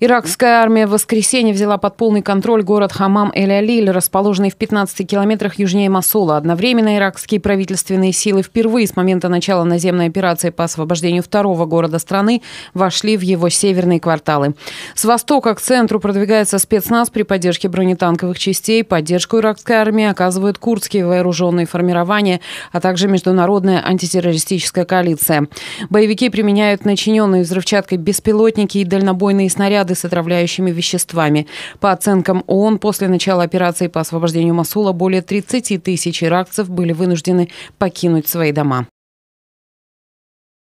Иракская армия в воскресенье взяла под полный контроль город Хамам-эль-Алиль, расположенный в 15 километрах южнее Масула. Одновременно иракские правительственные силы впервые с момента начала наземной операции по освобождению второго города страны вошли в его северные кварталы. С востока к центру продвигается спецназ при поддержке бронетанковых частей. Поддержку иракской армии оказывают курдские вооруженные формирования, а также международная антитеррористическая коалиция. Боевики применяют начиненные взрывчаткой беспилотники и дальнобойные снаряды склады с отравляющими веществами. По оценкам ООН, после начала операции по освобождению Масула более 30 тысяч иракцев были вынуждены покинуть свои дома.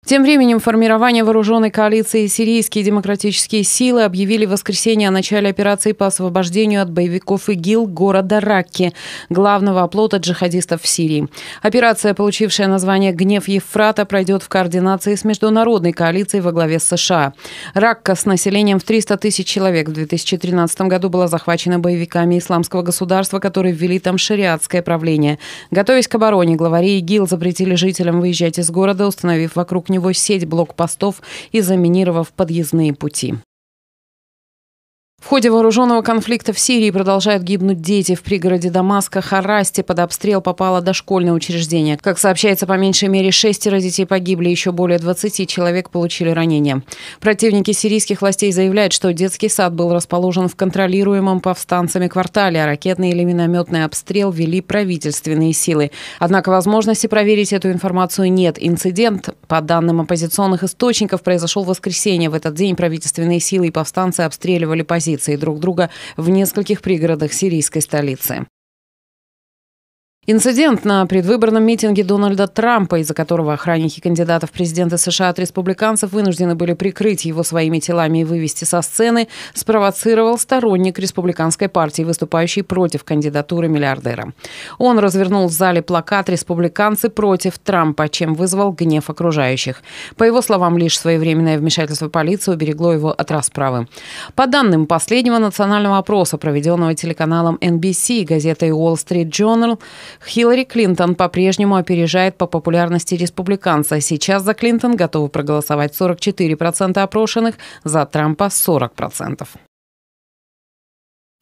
Тем временем формирование вооруженной коалиции «Сирийские демократические силы» объявили в воскресенье о начале операции по освобождению от боевиков ИГИЛ города Ракки, главного оплота джихадистов в Сирии. Операция, получившая название «Гнев Ефрата», пройдет в координации с международной коалицией во главе с США. Ракка с населением в 300 тысяч человек в 2013 году была захвачена боевиками исламского государства, которые ввели там шариатское правление. Готовясь к обороне, главари ИГИЛ запретили жителям выезжать из города, установив вокруг него него сеть блокпостов и заминировав подъездные пути. В ходе вооруженного конфликта в Сирии продолжают гибнуть дети. В пригороде Дамаска Харасти под обстрел попало дошкольное учреждение. Как сообщается, по меньшей мере шестеро детей погибли, еще более 20 человек получили ранения. Противники сирийских властей заявляют, что детский сад был расположен в контролируемом повстанцами квартале, а ракетный или минометный обстрел вели правительственные силы. Однако возможности проверить эту информацию нет. Инцидент, по данным оппозиционных источников, произошел в воскресенье. В этот день правительственные силы и повстанцы обстреливали позиции позиции друг друга в нескольких пригородах сирийской столицы. Инцидент на предвыборном митинге Дональда Трампа, из-за которого охранники кандидатов президента США от республиканцев вынуждены были прикрыть его своими телами и вывести со сцены, спровоцировал сторонник республиканской партии, выступающий против кандидатуры миллиардера. Он развернул в зале плакат «Республиканцы против Трампа», чем вызвал гнев окружающих. По его словам, лишь своевременное вмешательство полиции уберегло его от расправы. По данным последнего национального опроса, проведенного телеканалом NBC и газетой Wall Street Journal, Хиллари Клинтон по-прежнему опережает по популярности республиканца. Сейчас за Клинтон готовы проголосовать 44% опрошенных, за Трампа 40%.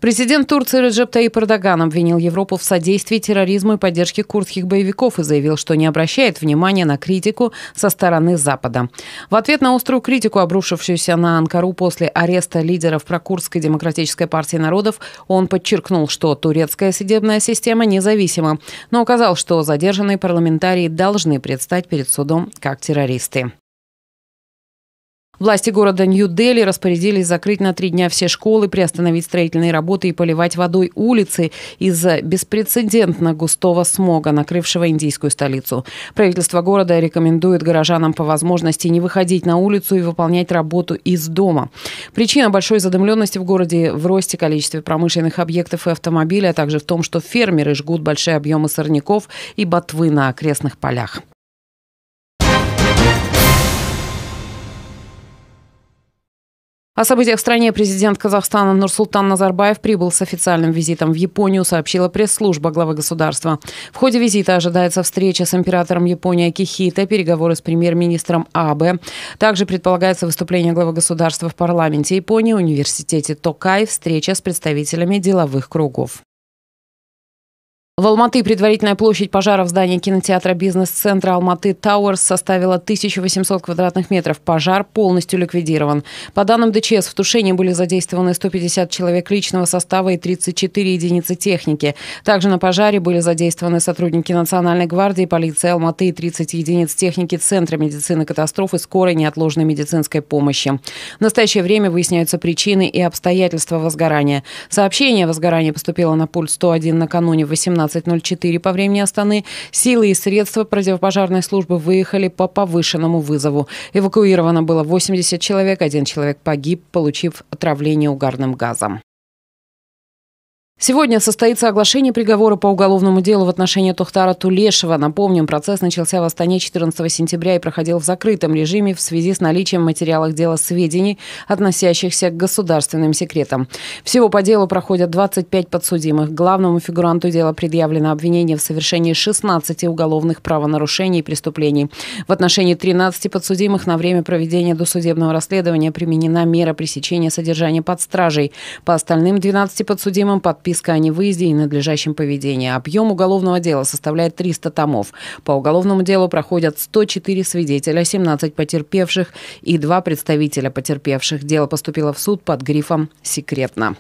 Президент Турции Реджеп Таип Эрдоган обвинил Европу в содействии терроризму и поддержке курдских боевиков и заявил, что не обращает внимания на критику со стороны Запада. В ответ на острую критику, обрушившуюся на Анкару после ареста лидеров прокурдской демократической партии народов, он подчеркнул, что турецкая судебная система независима, но указал, что задержанные парламентарии должны предстать перед судом как террористы. Власти города Нью-Дели распорядились закрыть на три дня все школы, приостановить строительные работы и поливать водой улицы из-за беспрецедентно густого смога, накрывшего индийскую столицу. Правительство города рекомендует горожанам по возможности не выходить на улицу и выполнять работу из дома. Причина большой задымленности в городе в росте количества промышленных объектов и автомобилей, а также в том, что фермеры жгут большие объемы сорняков и ботвы на окрестных полях. О событиях в стране президент Казахстана Нурсултан Назарбаев прибыл с официальным визитом в Японию, сообщила пресс-служба главы государства. В ходе визита ожидается встреча с императором Японии Кихита, переговоры с премьер-министром Абе. Также предполагается выступление главы государства в парламенте Японии, университете Токай, встреча с представителями деловых кругов. В Алматы предварительная площадь пожара в здании кинотеатра бизнес-центра Алматы Тауэрс составила 1800 квадратных метров. Пожар полностью ликвидирован. По данным ДЧС, в тушении были задействованы 150 человек личного состава и 34 единицы техники. Также на пожаре были задействованы сотрудники Национальной гвардии, полиции Алматы и 30 единиц техники Центра медицины катастрофы, скорой неотложной медицинской помощи. В настоящее время выясняются причины и обстоятельства возгорания. Сообщение о возгорании поступило на пульт 101 накануне 18 16.04 по времени Астаны силы и средства противопожарной службы выехали по повышенному вызову. Эвакуировано было 80 человек, один человек погиб, получив отравление угарным газом. Сегодня состоится оглашение приговора по уголовному делу в отношении Тухтара Тулешева. Напомним, процесс начался в Астане 14 сентября и проходил в закрытом режиме в связи с наличием в материалах дела сведений, относящихся к государственным секретам. Всего по делу проходят 25 подсудимых. Главному фигуранту дела предъявлено обвинение в совершении 16 уголовных правонарушений и преступлений. В отношении 13 подсудимых на время проведения досудебного расследования применена мера пресечения содержания под стражей. По остальным 12 подсудимым под подписка о невыезде и надлежащем поведении. Объем уголовного дела составляет 300 томов. По уголовному делу проходят 104 свидетеля, 17 потерпевших и два представителя потерпевших. Дело поступило в суд под грифом «Секретно».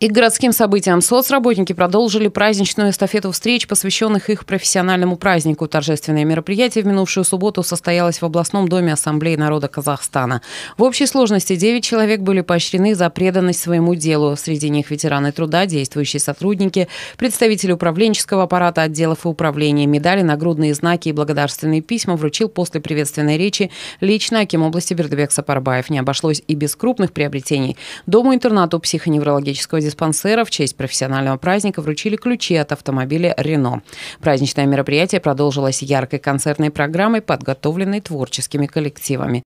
И к городским событиям соцработники продолжили праздничную эстафету встреч, посвященных их профессиональному празднику. Торжественное мероприятие в минувшую субботу состоялось в областном доме Ассамблеи народа Казахстана. В общей сложности 9 человек были поощрены за преданность своему делу. Среди них ветераны труда, действующие сотрудники, представители управленческого аппарата отделов и управления, медали, нагрудные знаки и благодарственные письма вручил после приветственной речи лично Аким области Бердыбек Сапарбаев. Не обошлось и без крупных приобретений. Дому-интернату психоневрологического диспансера в честь профессионального праздника вручили ключи от автомобиля «Рено». Праздничное мероприятие продолжилось яркой концертной программой, подготовленной творческими коллективами.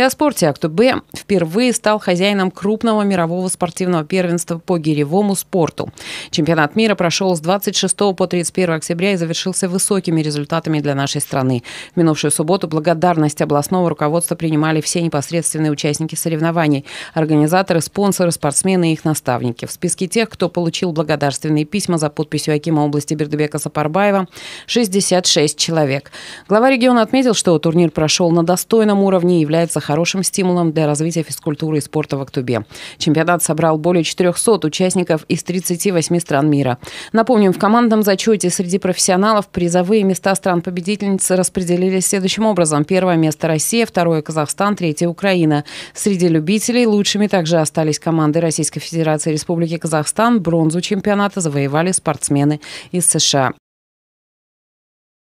И о спорте Актубе впервые стал хозяином крупного мирового спортивного первенства по гиревому спорту. Чемпионат мира прошел с 26 по 31 октября и завершился высокими результатами для нашей страны. В минувшую субботу благодарность областного руководства принимали все непосредственные участники соревнований, организаторы, спонсоры, спортсмены и их наставники. В списке тех, кто получил благодарственные письма за подписью Акима области Бердубека Сапарбаева, 66 человек. Глава региона отметил, что турнир прошел на достойном уровне и является хорошим стимулом для развития физкультуры и спорта в Актубе. Чемпионат собрал более 400 участников из 38 стран мира. Напомним, в командном зачете среди профессионалов призовые места стран победительниц распределились следующим образом. Первое место Россия, второе Казахстан, третье Украина. Среди любителей лучшими также остались команды Российской Федерации Республики Казахстан. Бронзу чемпионата завоевали спортсмены из США.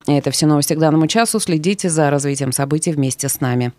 Это все новости к данному часу. Следите за развитием событий вместе с нами.